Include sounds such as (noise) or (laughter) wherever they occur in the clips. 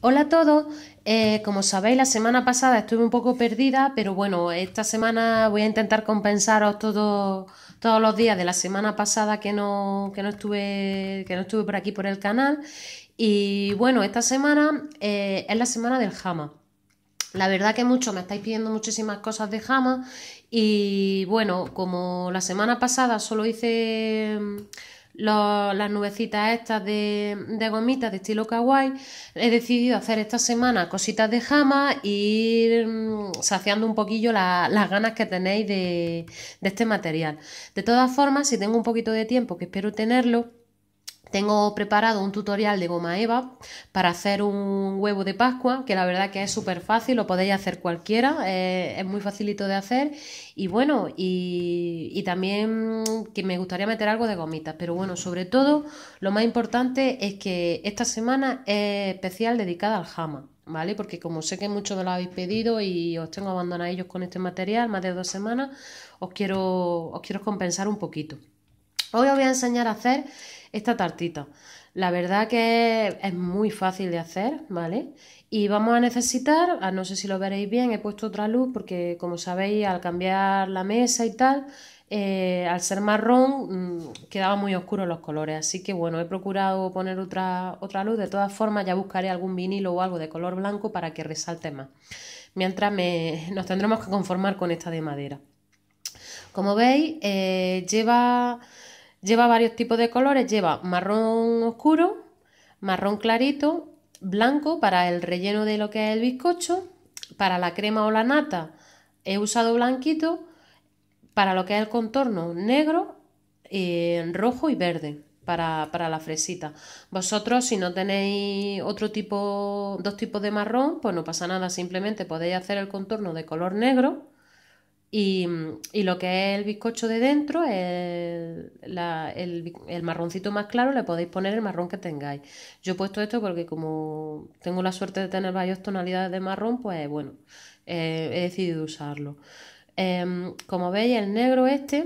Hola a todos, eh, como sabéis la semana pasada estuve un poco perdida, pero bueno, esta semana voy a intentar compensaros todo, todos los días de la semana pasada que no, no, estuve, que no estuve por aquí por el canal. Y bueno, esta semana eh, es la semana del jama. La verdad que mucho me estáis pidiendo muchísimas cosas de jama y bueno, como la semana pasada solo hice las nubecitas estas de, gomitas de estilo kawaii, he decidido hacer esta semana cositas de jama y ir mm, saciando un poquillo las ganas que tenéis de, de este material. De todas formas, si tengo un poquito de tiempo, que espero tenerlo, tengo preparado un tutorial de goma eva para hacer un huevo de pascua, que la verdad que es súper fácil, lo podéis hacer cualquiera, eh, es muy facilito de hacer. Y bueno, y, también que me gustaría meter algo de gomitas, pero bueno, sobre todo lo más importante es que esta semana es especial dedicada al jama. ¿Vale? Porque como sé que muchos me lo habéis pedido y os tengo abandonadillos con este material más de dos semanas, os quiero, os quiero compensar un poquito. Hoy os voy a enseñar a hacer esta tartita. La verdad que es muy fácil de hacer, ¿vale? Y vamos a necesitar, ah, no sé si lo veréis bien, he puesto otra luz porque como sabéis al cambiar la mesa y tal, eh, al ser marrón mm, quedaba muy oscuro los colores, así que bueno, he procurado poner otra, otra luz, de todas formas ya buscaré algún vinilo o algo de color blanco para que resalte más, mientras (laughs) nos tendremos que conformar con esta de madera. Como veis, eh, lleva Lleva varios tipos de colores, lleva marrón oscuro, marrón clarito, blanco para el relleno de lo que es el bizcocho, para la crema o la nata he usado blanquito, para lo que es el contorno negro, en eh, rojo y verde. Para, para, la fresita. Vosotros, si no tenéis otro tipo, dos tipos de marrón, pues no pasa nada, simplemente podéis hacer el contorno de color negro Mm, y, lo que es el bizcocho de dentro, el, el, marroncito más claro, le podéis poner el marrón que tengáis. Yo he puesto esto porque como tengo la suerte de tener varias tonalidades de marrón, pues bueno, eh, he decidido usarlo. Em, como veis, el negro este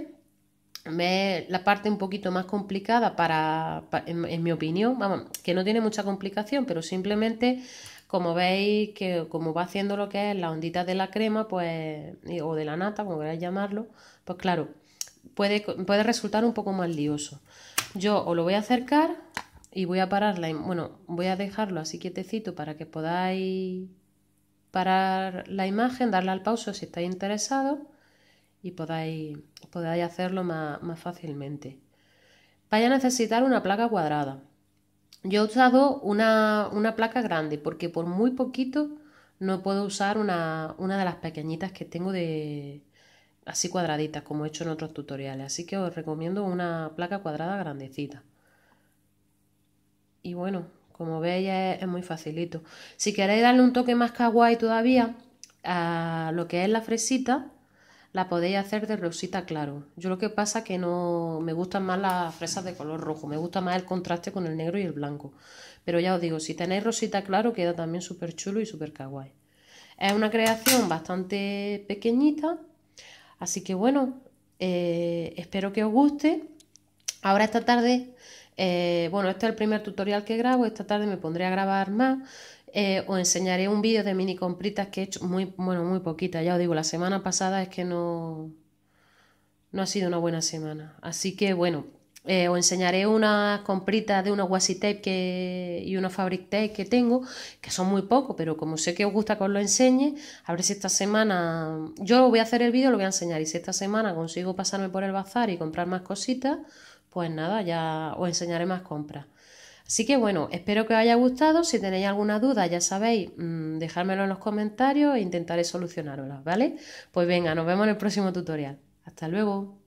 me la parte un poquito más complicada para, en, mi opinión, vamos, que no tiene mucha complicación, pero simplemente como veis que como va haciendo lo que es la ondita de la crema, pues o de la nata, como queráis llamarlo, pues claro, puede, puede resultar un poco más lioso. Yo os lo voy a acercar y voy a pararla, bueno, voy a dejarlo así quietecito para que podáis parar la imagen, darle al pauso si estáis interesados y podáis, podáis hacerlo más, fácilmente. Vais a necesitar una placa cuadrada. Yo he usado una, placa grande porque por muy poquito no puedo usar una, de las pequeñitas que tengo de así cuadraditas como he hecho en otros tutoriales. Así que os recomiendo una placa cuadrada grandecita. Y bueno, como veis es, muy facilito. Si queréis darle un toque más kawaii todavía a lo que es la fresita, la podéis hacer de rosita claro. Yo lo que pasa que no me gustan más las fresas de color rojo, me gusta más el contraste con el negro y el blanco. Pero ya os digo, si tenéis rosita claro queda también súper chulo y súper kawaii. Es una creación bastante pequeñita, así que bueno, eh, espero que os guste. Ahora esta tarde, eh, bueno, este es el primer tutorial que grabo, esta tarde me pondré a grabar más. Eh, os enseñaré un vídeo de mini compritas que he hecho muy, bueno, muy poquita. Ya os digo, la semana pasada es que no, no ha sido una buena semana. Así que bueno, eh, os enseñaré unas compritas de unos washi tape y unos fabric tape que tengo, que son muy pocos, pero como sé que os gusta que os lo enseñe, a ver si esta semana, yo voy a hacer el vídeo, lo voy a enseñar y si esta semana consigo pasarme por el bazar y comprar más cositas, pues nada, ya os enseñaré más compras. Así que bueno, espero que os haya gustado. Si tenéis alguna duda, ya sabéis, mm, dejármelo en los comentarios e intentaré solucionárosla, ¿vale? Pues venga, nos vemos en el próximo tutorial. Hasta luego.